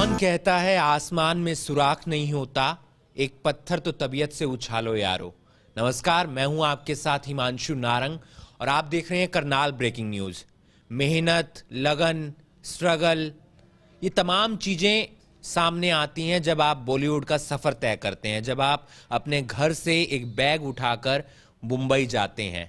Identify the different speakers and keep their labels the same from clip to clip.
Speaker 1: कौन कहता है आसमान में सुराख नहीं होता एक पत्थर तो तबीयत से उछालो यारो नमस्कार मैं हूं आपके साथ हिमांशु नारंग और आप देख रहे हैं करनाल ब्रेकिंग न्यूज मेहनत लगन स्ट्रगल ये तमाम चीजें सामने आती हैं जब आप बॉलीवुड का सफर तय करते हैं जब आप अपने घर से एक बैग उठाकर मुंबई जाते हैं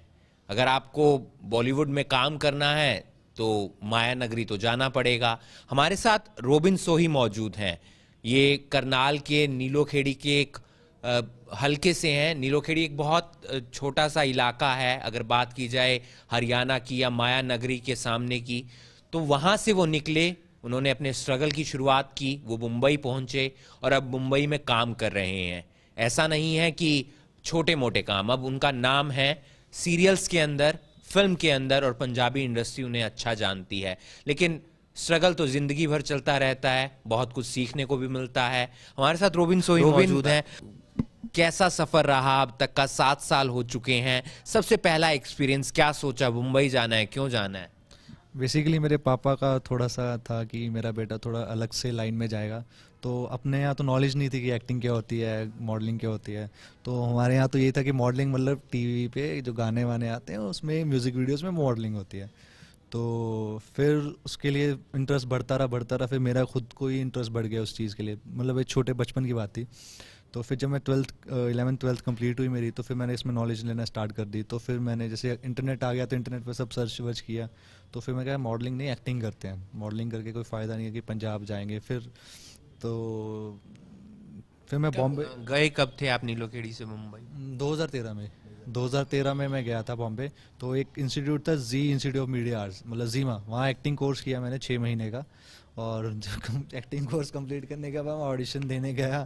Speaker 1: अगर आपको बॉलीवुड में काम करना है तो माया नगरी तो जाना पड़ेगा हमारे साथ रोबिन सोही मौजूद हैं ये करनाल के नीलोखेड़ी के एक हल्के से हैं नीलोखेड़ी एक बहुत छोटा सा इलाका है अगर बात की जाए हरियाणा की या माया नगरी के सामने की तो वहाँ से वो निकले उन्होंने अपने स्ट्रगल की शुरुआत की वो मुंबई पहुँचे और अब मुंबई में काम कर रहे हैं ऐसा नहीं है कि छोटे मोटे काम अब उनका नाम है सीरियल्स के अंदर फिल्म के अंदर और पंजाबी इंडस्ट्री उन्हें अच्छा जानती है लेकिन स्ट्रगल तो जिंदगी भर चलता रहता है बहुत कुछ सीखने को भी मिलता है हमारे साथ रोबिन सोई मौजूद हैं कैसा सफर रहा अब तक का सात साल हो चुके हैं सबसे पहला एक्सपीरियंस क्या सोचा मुंबई जाना है क्यों जाना है
Speaker 2: बेसिकली मेरे पापा का थोड़ा सा था कि मेरा बेटा थोड़ा अलग से लाइन में जाएगा तो अपने यहाँ तो नॉलेज नहीं थी कि एक्टिंग क्या होती है मॉडलिंग क्या होती है तो हमारे यहाँ तो ये था कि मॉडलिंग मतलब टीवी पे जो गाने वाने आते हैं उसमें म्यूज़िक वीडियोस में मॉडलिंग होती है तो फिर उसके लिए इंटरेस्ट बढ़ता रहा बढ़ता रहा फिर मेरा खुद को ही इंटरेस्ट बढ़ गया उस चीज़ के लिए मतलब एक छोटे बचपन की बात थी तो फिर जब मैं ट्वेल्थ इलेवन ट्वेल्थ कंप्लीट हुई मेरी तो फिर मैंने इसमें नॉलेज लेना स्टार्ट कर दी तो फिर मैंने जैसे इंटरनेट आ गया तो इंटरनेट पर सब सर्च वर्च किया तो फिर मैं क्या मॉडलिंग नहीं एक्टिंग करते हैं मॉडलिंग करके कोई फ़ायदा नहीं है कि पंजाब जाएंगे फिर तो फिर मैं बॉम्बे
Speaker 1: गए कब थे आप नीलोखेड़ी से मुंबई
Speaker 2: 2013 में 2013 में मैं गया था बॉम्बे तो एक इंस्टीट्यूट था G institute of media arts मतलब जीमा वहाँ एक्टिंग कोर्स किया मैंने छः महीने का और जो एक्टिंग कोर्स कंप्लीट करने के बाद मैं ऑडिशन देने गया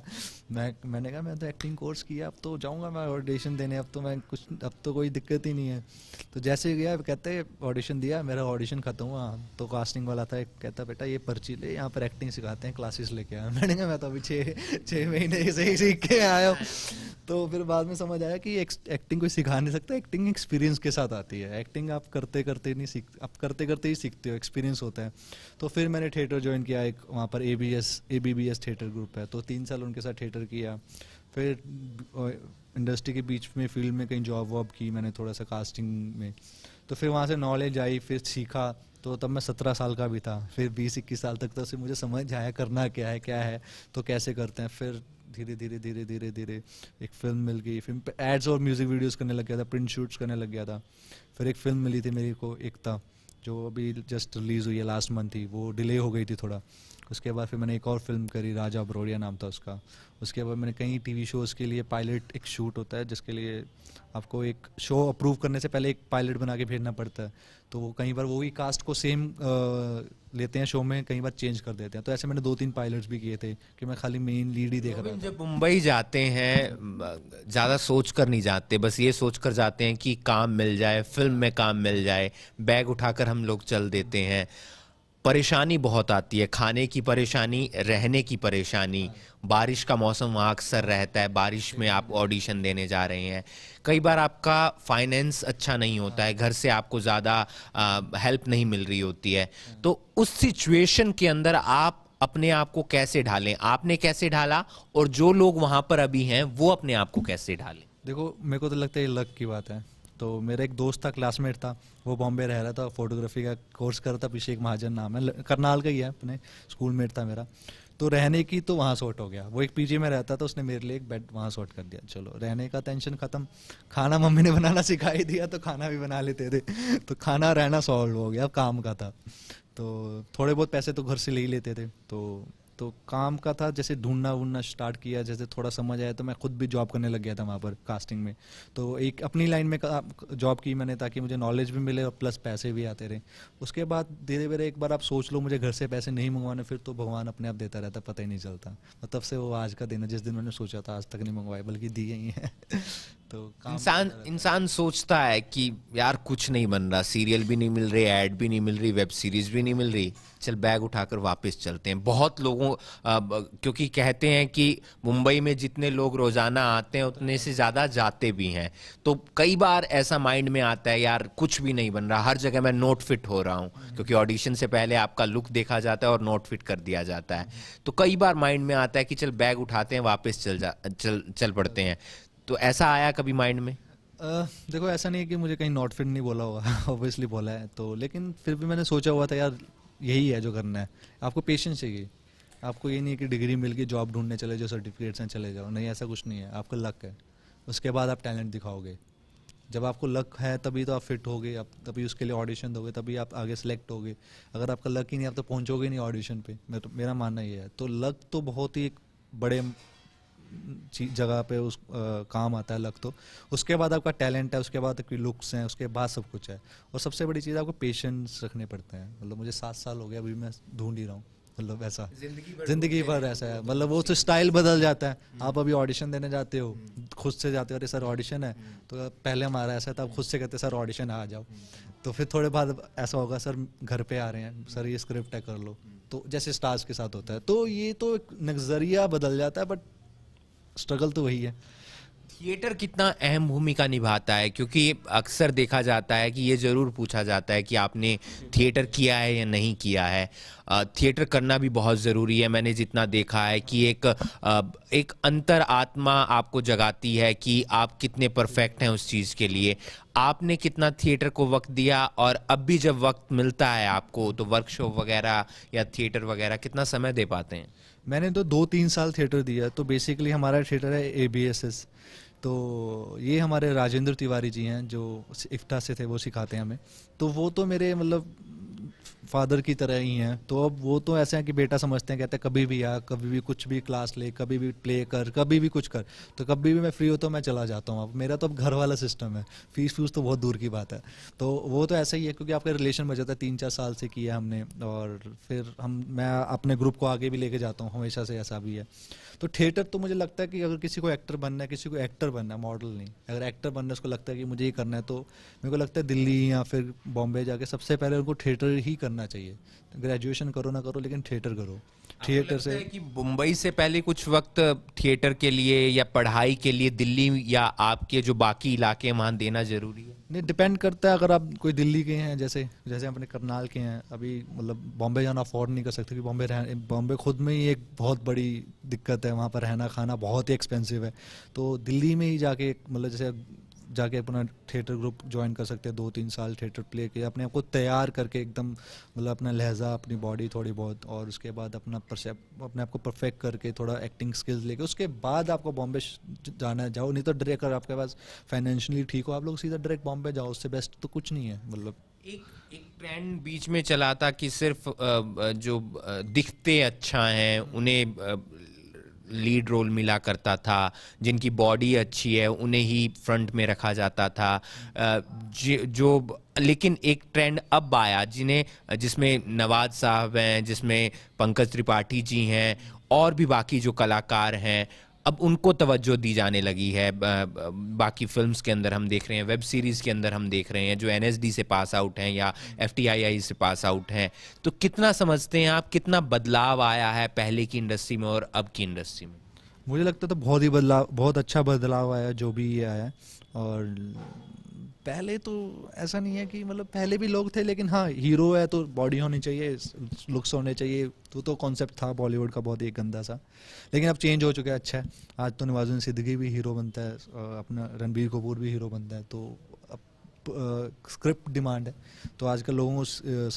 Speaker 2: मैं मैंने कहा मैं तो एक्टिंग कोर्स किया अब तो जाऊंगा मैं ऑडिशन देने अब तो मैं कुछ अब तो कोई दिक्कत ही नहीं है तो जैसे ही गया कहते ऑडिशन दिया मेरा ऑडिशन ख़त्म हुआ तो कास्टिंग वाला था कहता बेटा ये पर्ची ले यहाँ पर एक्टिंग सिखाते हैं क्लासेस लेके आया मैंने कहा मैं तो अभी छः छः महीने से ही सीख के आया हूँ तो फिर बाद में समझ आया कि एक्टिंग कोई सिखा नहीं सकता एक्टिंग एक्सपीरियंस के साथ आती है एक्टिंग आप करते करते नहीं सीख आप करते करते ही सीखते हो एक्सपीरियंस होता है तो फिर मैंने थिएटर थिएटर ज्वाइन किया एक वहाँ पर A B S A B B S theatre group है तो तीन साल उनके साथ थिएटर किया फिर इंडस्ट्री के बीच में फील्ड में कहीं जॉब वॉब की मैंने थोड़ा सा कास्टिंग में तो फिर वहाँ से नॉलेज आई फिर सीखा तो तब मैं सत्रह साल का भी था फिर बीस इक्कीस साल तक तो उसे मुझे समझ आया करना क्या है क्या है तो कैसे करते हैं फिर धीरे धीरे धीरे धीरे धीरे एक फिल्म मिल गई फिल्म पे एड्स और म्यूज़िक वीडियोस करने लग गया था प्रिंट शूट्स करने लग गया था फिर एक फिल्म मिली थी मेरे को एकता जो अभी जस्ट रिलीज़ हुई है लास्ट मंथ ही वो डिले हो गई थी थोड़ा उसके बाद फिर मैंने एक और फिल्म करी राजा बरोड़िया नाम था उसका उसके बाद मैंने कई वी शोज़ के लिए पायलट एक शूट होता है जिसके लिए आपको एक शो अप्रूव करने से पहले एक पायलट बना के भेजना पड़ता है तो वो कई बार वो भी कास्ट को सेम आ, लेते हैं शो में कई बार चेंज कर देते हैं तो ऐसे मैंने दो तीन पायलट्स भी किए थे कि मैं खाली मेन लीड ही देख रहा हूँ जब मुंबई जाते हैं ज़्यादा सोच
Speaker 1: कर नहीं जाते बस ये सोच कर जाते हैं कि काम मिल जाए फिल्म में काम मिल जाए बैग उठाकर हम लोग चल देते हैं परेशानी बहुत आती है खाने की परेशानी रहने की परेशानी बारिश का मौसम वहाँ अक्सर रहता है बारिश में आप ऑडिशन देने जा रहे हैं कई बार आपका फाइनेंस अच्छा नहीं होता है घर से आपको ज़्यादा हेल्प नहीं मिल रही होती है तो उस सिचुएशन के अंदर आप अपने आप को कैसे ढालें आपने कैसे ढाला और जो लोग वहाँ पर अभी हैं वो अपने आप को कैसे ढालें
Speaker 2: देखो मेरे को तो लगता है लक की बात है तो मेरा एक दोस्त था क्लासमेट था वो बॉम्बे रह रहा था फोटोग्राफी का कोर्स कर रहा था अभिषेक महाजन नाम है करनाल का ही है अपने स्कूल मेट था मेरा तो रहने की तो वहाँ सॉर्ट हो गया वो एक पीजी में रहता था उसने मेरे लिए एक बेड वहाँ सॉर्ट कर दिया चलो रहने का टेंशन ख़त्म खाना मम्मी ने बनाना सिखा ही दिया तो खाना भी बना लेते थे तो खाना रहना सॉल्व हो गया काम का था तो थोड़े बहुत पैसे तो घर से ले ही लेते थे तो तो काम का था जैसे ढूंढना वूंढना स्टार्ट किया जैसे थोड़ा समझ आया तो मैं खुद भी जॉब करने लग गया था वहाँ पर कास्टिंग में तो एक अपनी लाइन में जॉब की मैंने ताकि मुझे नॉलेज भी मिले और प्लस पैसे भी आते रहे उसके बाद धीरे धीरे एक बार आप सोच लो मुझे घर से पैसे नहीं मंगवाने फिर तो भगवान अपने आप देता रहता पता ही नहीं चलता मतलब से वो आज का दिन है जिस दिन मैंने सोचा था आज तक नहीं मंगवाए बल्कि दिए ही हैं तो
Speaker 1: इंसान इंसान सोचता है कि यार कुछ नहीं बन रहा सीरियल भी नहीं मिल रही एड भी नहीं मिल रही वेब सीरीज भी नहीं मिल रही चल बैग उठाकर वापस चलते हैं बहुत लोगों आ, क्योंकि कहते हैं कि मुंबई में जितने लोग रोजाना आते हैं उतने से ज़्यादा जाते भी हैं तो कई बार ऐसा माइंड में आता है यार कुछ भी नहीं बन रहा हर जगह मैं नोट फिट हो रहा हूँ हम्म। क्योंकि ऑडिशन से पहले आपका लुक देखा जाता है और नोट फिट कर दिया जाता है हम्म। तो कई बार माइंड में आता है कि चल बैग उठाते हैं वापस चल जा चल चल पड़ते हैं तो ऐसा आया
Speaker 2: कभी माइंड में Uh, देखो ऐसा नहीं है कि मुझे कहीं नॉट फिट नहीं बोला होगा ऑब्वियसली बोला है तो लेकिन फिर भी मैंने सोचा हुआ था यार यही है जो करना है आपको पेशेंस चाहिए आपको ये नहीं है कि डिग्री मिल गई जॉब ढूंढने चले जाओ सर्टिफिकेट्स हैं चले जाओ नहीं ऐसा कुछ नहीं है आपका लक है उसके बाद आप टैलेंट दिखाओगे जब आपको लक है तभी तो आप फिट होगे आप तभी उसके लिए ऑडिशन दोगे तभी आप आगे सेलेक्ट होगे अगर आपका लक ही नहीं आप तो पहुंचोगे नहीं ऑडिशन पे तो, मेरा मानना ये है तो लक तो बहुत ही एक बड़े जगह पे उस आ, काम आता है लग तो उसके बाद आपका टैलेंट है उसके बाद आपकी लुक्स हैं उसके बाद सब कुछ है और सबसे बड़ी चीज़ आपको पेशेंस रखने पड़ते हैं मतलब मुझे सात साल हो गया अभी मैं ढूंढ ही रहा हूँ मतलब ऐसा जिंदगी भर ऐसा है मतलब वो तो स्टाइल बदल जाता है हम्म। आप अभी ऑडिशन देने जाते हो हम्म। खुद से जाते हो अरे सर ऑडिशन है हम्म। तो पहले हमारा ऐसा था आप खुद से कहते सर ऑडिशन आ जाओ तो फिर थोड़े बाद ऐसा होगा सर घर पे आ रहे हैं सर ये स्क्रिप्ट है कर लो तो जैसे स्टार्स के साथ होता है तो ये तो एक नजरिया बदल जाता है बट स्ट्रगल तो वही है थिएटर कितना
Speaker 1: अहम भूमिका निभाता है क्योंकि अक्सर देखा जाता है कि ये ज़रूर पूछा जाता है कि आपने थिएटर किया है या नहीं किया है थिएटर करना भी बहुत ज़रूरी है मैंने जितना देखा है कि एक एक अंतर आत्मा आपको जगाती है कि आप कितने परफेक्ट हैं उस चीज़ के लिए आपने कितना थिएटर को वक्त दिया और अब भी जब वक्त मिलता है आपको तो वर्कशॉप वगैरह या थिएटर वगैरह कितना समय दे पाते हैं
Speaker 2: मैंने तो दो तीन साल थिएटर दिया तो बेसिकली हमारा थिएटर है ए बी एस एस तो ये हमारे राजेंद्र तिवारी जी हैं जो इफ्टा से थे वो सिखाते हैं हमें तो वो तो मेरे मतलब फादर की तरह ही हैं तो अब वो तो ऐसे हैं कि बेटा समझते हैं कहते हैं कभी भी आ कभी भी कुछ भी क्लास ले कभी भी प्ले कर कभी भी कुछ कर तो कभी भी मैं फ्री होता तो मैं चला जाता हूँ अब मेरा तो अब घर वाला सिस्टम है फीस फीस तो बहुत दूर की बात है तो वो तो ऐसा ही है क्योंकि आपका रिलेशन बचा था है तीन चार साल से किया हमने और फिर हम मैं अपने ग्रुप को आगे भी लेके जाता हूँ हमेशा से ऐसा भी है तो थिएटर तो मुझे लगता है कि अगर किसी को एक्टर बनना है किसी को एक्टर बनना है मॉडल नहीं अगर एक्टर बनना है उसको लगता है कि मुझे ये करना है तो मेरे को लगता है दिल्ली या फिर बॉम्बे जाके सबसे पहले उनको थिएटर ही करना बनना चाहिए ग्रेजुएशन तो करो ना करो लेकिन थिएटर करो थिएटर से कि
Speaker 1: मुंबई से पहले कुछ वक्त थिएटर के लिए या पढ़ाई के लिए दिल्ली या आपके जो बाकी इलाके वहाँ देना जरूरी है
Speaker 2: नहीं डिपेंड करता है अगर आप कोई दिल्ली के हैं जैसे जैसे अपने करनाल के हैं अभी मतलब बॉम्बे जाना अफोर्ड नहीं कर सकते क्योंकि बॉम्बे रह बॉम्बे खुद में ही एक बहुत बड़ी दिक्कत है वहाँ पर रहना खाना बहुत ही एक्सपेंसिव है तो दिल्ली में ही जाके मतलब जैसे जाके अपना थिएटर ग्रुप ज्वाइन कर सकते हैं दो तीन साल थिएटर प्ले किया अपने आप को तैयार करके एकदम मतलब अपना लहजा अपनी बॉडी थोड़ी बहुत और उसके बाद अपना अपने आप को परफेक्ट करके थोड़ा एक्टिंग स्किल्स लेके उसके बाद आपको बॉम्बे जाना जाओ नहीं तो डायरेक्ट अगर आपके पास फाइनेंशियली ठीक हो आप लोग सीधा डायरेक्ट बॉम्बे जाओ उससे बेस्ट तो कुछ नहीं है मतलब एक
Speaker 1: एक ट्रेंड बीच में चला था कि सिर्फ जो दिखते अच्छा हैं उन्हें लीड रोल मिला करता था जिनकी बॉडी अच्छी है उन्हें ही फ्रंट में रखा जाता था जो लेकिन एक ट्रेंड अब आया जिन्हें जिसमें नवाज साहब हैं जिसमें पंकज त्रिपाठी जी हैं और भी बाकी जो कलाकार हैं अब उनको तवज्जो दी जाने लगी है बाकी फिल्म्स के अंदर हम देख रहे हैं वेब सीरीज़ के अंदर हम देख रहे हैं जो एनएसडी से पास आउट हैं या एफटीआईआई से पास आउट हैं तो कितना समझते हैं आप कितना बदलाव आया है पहले की इंडस्ट्री में और अब की इंडस्ट्री में
Speaker 2: मुझे लगता तो बहुत ही बदलाव बहुत अच्छा बदलाव आया जो भी आया और पहले तो ऐसा नहीं है कि मतलब पहले भी लोग थे लेकिन हाँ हीरो है तो बॉडी होनी चाहिए लुक्स होने चाहिए तो तो कॉन्सेप्ट था बॉलीवुड का बहुत ही गंदा सा लेकिन अब चेंज हो चुका है अच्छा है आज तो नवाजुद्दीन सिद्दीकी भी हीरो बनता है अपना रणबीर कपूर भी हीरो बनता है तो अब स्क्रिप्ट डिमांड है तो आजकल लोगों को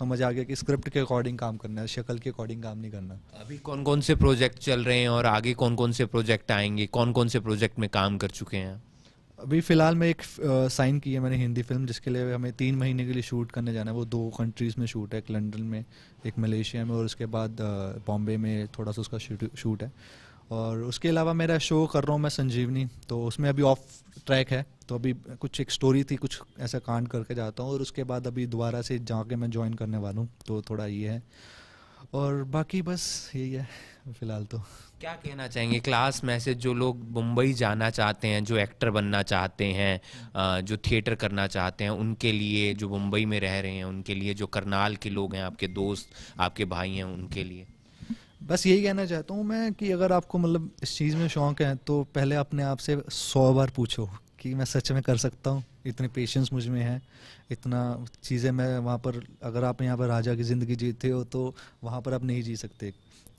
Speaker 2: समझ आ गया कि स्क्रिप्ट के अकॉर्डिंग काम करना है शक्ल के अकॉर्डिंग काम नहीं करना अभी कौन कौन से प्रोजेक्ट
Speaker 1: चल रहे हैं और आगे कौन कौन से प्रोजेक्ट आएंगे कौन कौन से प्रोजेक्ट में काम कर चुके हैं
Speaker 2: अभी फ़िलहाल मैं एक साइन की है मैंने हिंदी फिल्म जिसके लिए हमें तीन महीने के लिए शूट करने जाना है वो दो कंट्रीज़ में शूट है एक लंदन में एक मलेशिया में और उसके बाद बॉम्बे में थोड़ा सा उसका शूट है और उसके अलावा मेरा शो कर रहा हूँ मैं संजीवनी तो उसमें अभी ऑफ ट्रैक है तो अभी कुछ एक स्टोरी थी कुछ ऐसा कांड करके जाता हूँ और उसके बाद अभी दोबारा से जाके मैं ज्वाइन करने वाला हूँ तो थोड़ा ये है और बाकी बस यही है फिलहाल तो
Speaker 1: क्या कहना चाहेंगे क्लास में जो लोग मुंबई जाना चाहते हैं जो एक्टर बनना चाहते हैं जो थिएटर करना चाहते हैं उनके लिए जो मुंबई में रह रहे हैं उनके लिए जो करनाल के लोग हैं आपके दोस्त आपके भाई हैं उनके लिए
Speaker 2: बस यही कहना चाहता हूँ मैं कि अगर आपको मतलब इस चीज़ में शौक है तो पहले अपने आप से सौ बार पूछो कि मैं सच में कर सकता हूँ इतने पेशेंस मुझ में है इतना चीज़ें मैं वहाँ पर अगर आप यहाँ पर राजा की ज़िंदगी जीते हो तो वहाँ पर आप नहीं जी सकते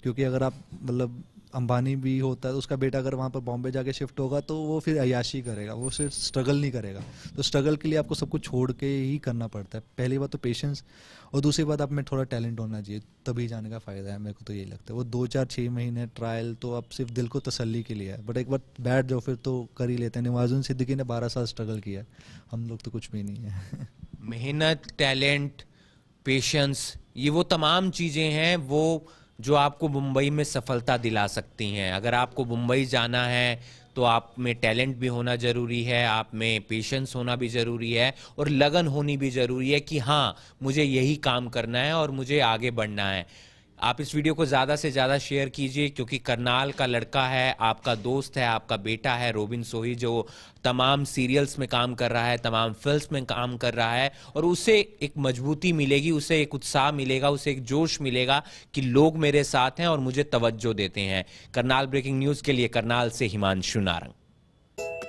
Speaker 2: क्योंकि अगर आप मतलब अंबानी भी होता है तो उसका बेटा अगर वहाँ पर बॉम्बे जाके शिफ्ट होगा तो वो फिर अयाशी करेगा वो सिर्फ स्ट्रगल नहीं करेगा तो स्ट्रगल के लिए आपको सब कुछ छोड़ के ही करना पड़ता है पहली बात तो पेशेंस और दूसरी बात आप में थोड़ा टैलेंट होना चाहिए तभी जाने का फ़ायदा है मेरे को तो यही लगता है वो दो चार छः महीने ट्रायल तो आप सिर्फ दिल को तसली के लिए है बट एक बार बैठ जाओ फिर तो कर ही लेते हैं नवाजुन सिद्दीकी ने बारह साल स्ट्रगल किया हम लोग तो कुछ भी नहीं है
Speaker 1: मेहनत टैलेंट पेशेंस ये वो तमाम चीज़ें हैं वो जो आपको मुंबई में सफलता दिला सकती हैं अगर आपको मुंबई जाना है तो आप में टैलेंट भी होना ज़रूरी है आप में पेशेंस होना भी ज़रूरी है और लगन होनी भी ज़रूरी है कि हाँ मुझे यही काम करना है और मुझे आगे बढ़ना है आप इस वीडियो को ज़्यादा से ज़्यादा शेयर कीजिए क्योंकि करनाल का लड़का है आपका दोस्त है आपका बेटा है रोबिन सोही जो तमाम सीरियल्स में काम कर रहा है तमाम फिल्म में काम कर रहा है और उसे एक मजबूती मिलेगी उसे एक उत्साह मिलेगा उसे एक जोश मिलेगा कि लोग मेरे साथ हैं और मुझे तवज्जो देते हैं करनाल ब्रेकिंग न्यूज़ के लिए करनाल से हिमांशु नारंग